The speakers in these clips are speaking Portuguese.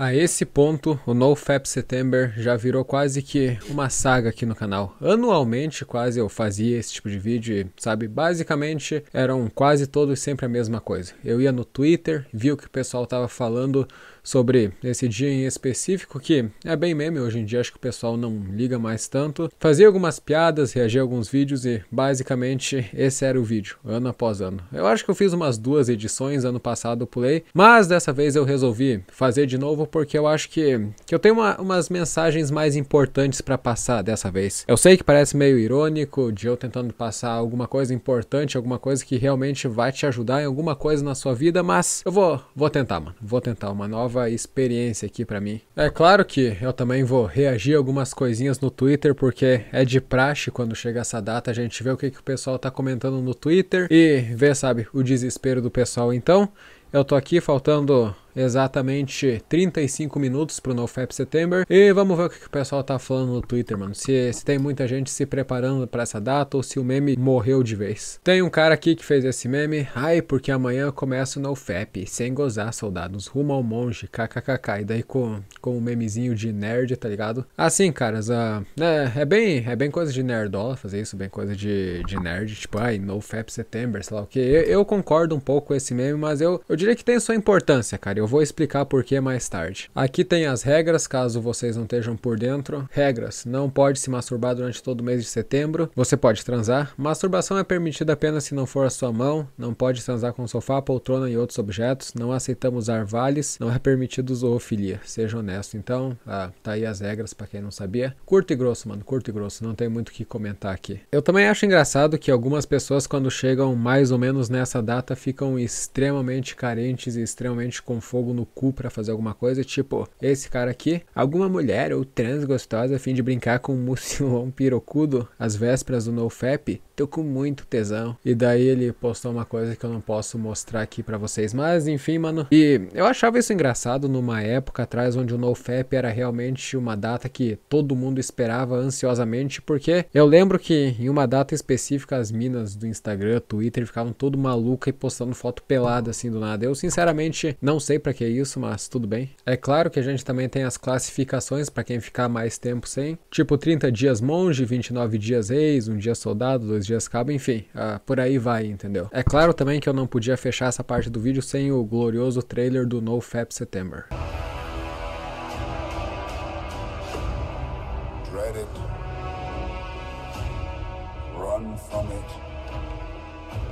A esse ponto, o NoFap September já virou quase que uma saga aqui no canal. Anualmente, quase eu fazia esse tipo de vídeo e, sabe, basicamente eram quase todos sempre a mesma coisa. Eu ia no Twitter, via o que o pessoal estava falando sobre esse dia em específico, que é bem meme hoje em dia, acho que o pessoal não liga mais tanto. Fazia algumas piadas, reagia a alguns vídeos e basicamente esse era o vídeo, ano após ano. Eu acho que eu fiz umas duas edições ano passado, pulei, mas dessa vez eu resolvi fazer de novo porque eu acho que, que eu tenho uma, umas mensagens mais importantes para passar dessa vez. Eu sei que parece meio irônico de eu tentando passar alguma coisa importante, alguma coisa que realmente vai te ajudar em alguma coisa na sua vida, mas eu vou, vou tentar, mano. Vou tentar uma nova nova experiência aqui para mim. É claro que eu também vou reagir a algumas coisinhas no Twitter, porque é de praxe quando chega essa data a gente vê o que, que o pessoal tá comentando no Twitter e vê, sabe, o desespero do pessoal. Então, eu tô aqui faltando exatamente 35 minutos pro NoFap September. E vamos ver o que o pessoal tá falando no Twitter, mano. Se, se tem muita gente se preparando para essa data ou se o meme morreu de vez. Tem um cara aqui que fez esse meme. Ai, porque amanhã começa o NoFap. Sem gozar, soldados. Rumo ao monge. KKKK. E daí com, com um memezinho de nerd, tá ligado? Assim, caras. a ah, é, né, é, bem, é bem coisa de nerdola fazer isso. Bem coisa de, de nerd. Tipo, ai, NoFap September, sei lá o que. Eu, eu, concordo um pouco com esse meme, mas eu, eu diria que tem sua importância, cara. Eu vou explicar por que mais tarde. Aqui tem as regras, caso vocês não estejam por dentro. Regras: não pode se masturbar durante todo o mês de setembro. Você pode transar. Masturbação é permitida apenas se não for a sua mão. Não pode transar com sofá, poltrona e outros objetos. Não aceitamos usar vales. Não é permitido zoofilia. Seja honesto. Então, ah, tá aí as regras para quem não sabia. Curto e grosso, mano. Curto e grosso. Não tem muito o que comentar aqui. Eu também acho engraçado que algumas pessoas, quando chegam mais ou menos nessa data, ficam extremamente carentes e extremamente confortáveis fogo no cu para fazer alguma coisa, tipo esse cara aqui, alguma mulher ou trans gostosa a fim de brincar com um mucilão pirocudo às vésperas do NoFap, tô com muito tesão. E daí ele postou uma coisa que eu não posso mostrar aqui para vocês, mas enfim, mano. E eu achava isso engraçado numa época atrás onde o NoFap era realmente uma data que todo mundo esperava ansiosamente, porque eu lembro que em uma data específica as minas do Instagram, Twitter ficavam todo maluca e postando foto pelada assim do nada. Eu sinceramente não sei sei para que é isso, mas tudo bem. É claro que a gente também tem as classificações para quem ficar mais tempo sem, tipo 30 dias monge, 29 dias reis, um dia soldado, dois dias cabo, enfim, ah, por aí vai, entendeu? É claro também que eu não podia fechar essa parte do vídeo sem o glorioso trailer do No Fap September.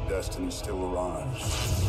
destiny still arrives.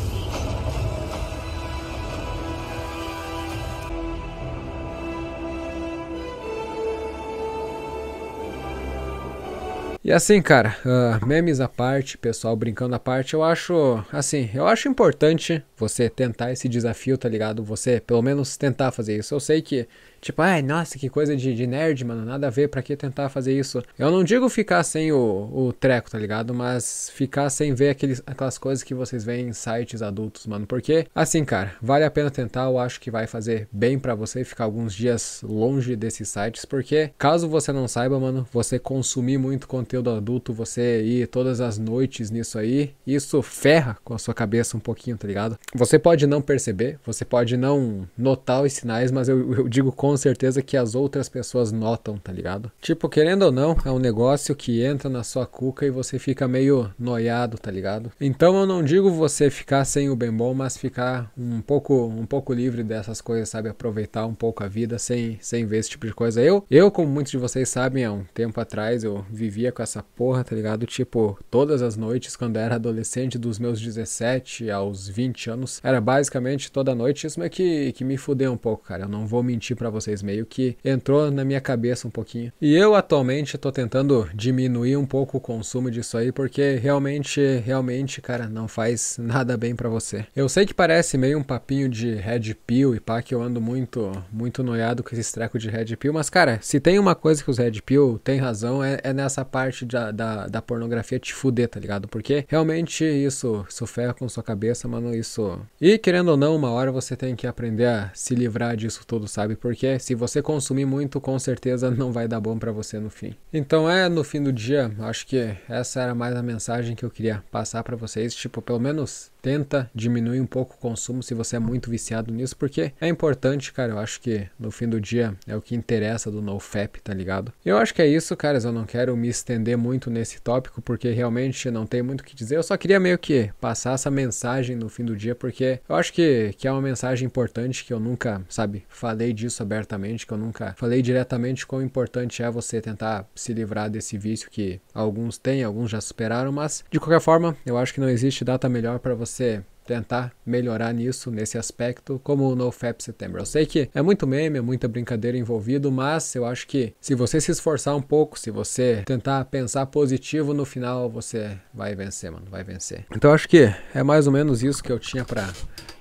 E assim, cara, uh, memes à parte, pessoal brincando à parte, eu acho, assim, eu acho importante você tentar esse desafio, tá ligado? Você pelo menos tentar fazer isso. Eu sei que Tipo, ai, nossa, que coisa de, de nerd, mano, nada a ver, pra que tentar fazer isso? Eu não digo ficar sem o, o treco, tá ligado? Mas ficar sem ver aqueles, aquelas coisas que vocês veem em sites adultos, mano. Porque, assim, cara, vale a pena tentar, eu acho que vai fazer bem para você ficar alguns dias longe desses sites, porque caso você não saiba, mano, você consumir muito conteúdo adulto, você ir todas as noites nisso aí, isso ferra com a sua cabeça um pouquinho, tá ligado? Você pode não perceber, você pode não notar os sinais, mas eu, eu digo com com certeza que as outras pessoas notam, tá ligado? Tipo, querendo ou não, é um negócio que entra na sua cuca e você fica meio noiado, tá ligado? Então eu não digo você ficar sem o bem bom, mas ficar um pouco, um pouco livre dessas coisas, sabe? Aproveitar um pouco a vida sem, sem ver esse tipo de coisa. Eu, eu, como muitos de vocês sabem, há um tempo atrás eu vivia com essa porra, tá ligado? Tipo, todas as noites, quando era adolescente, dos meus 17 aos 20 anos, era basicamente toda noite. Isso é que, que me fudeu um pouco, cara. Eu não vou mentir pra vocês vocês, meio que entrou na minha cabeça um pouquinho. E eu atualmente estou tentando diminuir um pouco o consumo disso aí, porque realmente, realmente, cara, não faz nada bem para você. Eu sei que parece meio um papinho de red pill e pá, que eu ando muito, muito noiado com esse treco de red pill, mas cara, se tem uma coisa que os red pill tem razão, é, é nessa parte da, da, da, pornografia te fuder, tá ligado? Porque realmente isso, isso ferra com sua cabeça, mano, isso... E querendo ou não, uma hora você tem que aprender a se livrar disso tudo, sabe? Porque porque se você consumir muito, com certeza não vai dar bom para você no fim. Então é no fim do dia, acho que essa era mais a mensagem que eu queria passar para vocês, tipo, pelo menos tenta diminuir um pouco o consumo se você é muito viciado nisso, porque é importante, cara, eu acho que no fim do dia é o que interessa do NoFap, tá ligado? Eu acho que é isso, caras, eu não quero me estender muito nesse tópico, porque realmente não tem muito o que dizer, eu só queria meio que passar essa mensagem no fim do dia, porque eu acho que, que é uma mensagem importante que eu nunca, sabe, falei disso aberto abertamente, que eu nunca falei diretamente quão importante é você tentar se livrar desse vício que alguns têm, alguns já superaram, mas de qualquer forma, eu acho que não existe data melhor para você tentar melhorar nisso, nesse aspecto, como o NoFap Setembro. Eu sei que é muito meme, é muita brincadeira envolvido, mas eu acho que se você se esforçar um pouco, se você tentar pensar positivo no final, você vai vencer, mano, vai vencer. Então acho que é mais ou menos isso que eu tinha para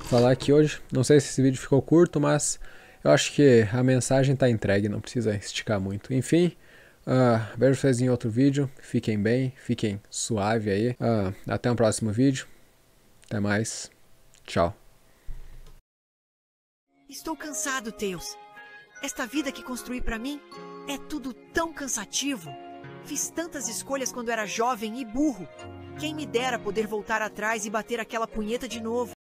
falar aqui hoje. Não sei se esse vídeo ficou curto, mas eu acho que a mensagem está entregue, não precisa esticar muito. Enfim, uh, vejo vocês em outro vídeo. Fiquem bem, fiquem suave aí. Uh, até o um próximo vídeo. Até mais. Tchau. Estou cansado, Teus. Esta vida que construí para mim é tudo tão cansativo. Fiz tantas escolhas quando era jovem e burro. Quem me dera poder voltar atrás e bater aquela punheta de novo.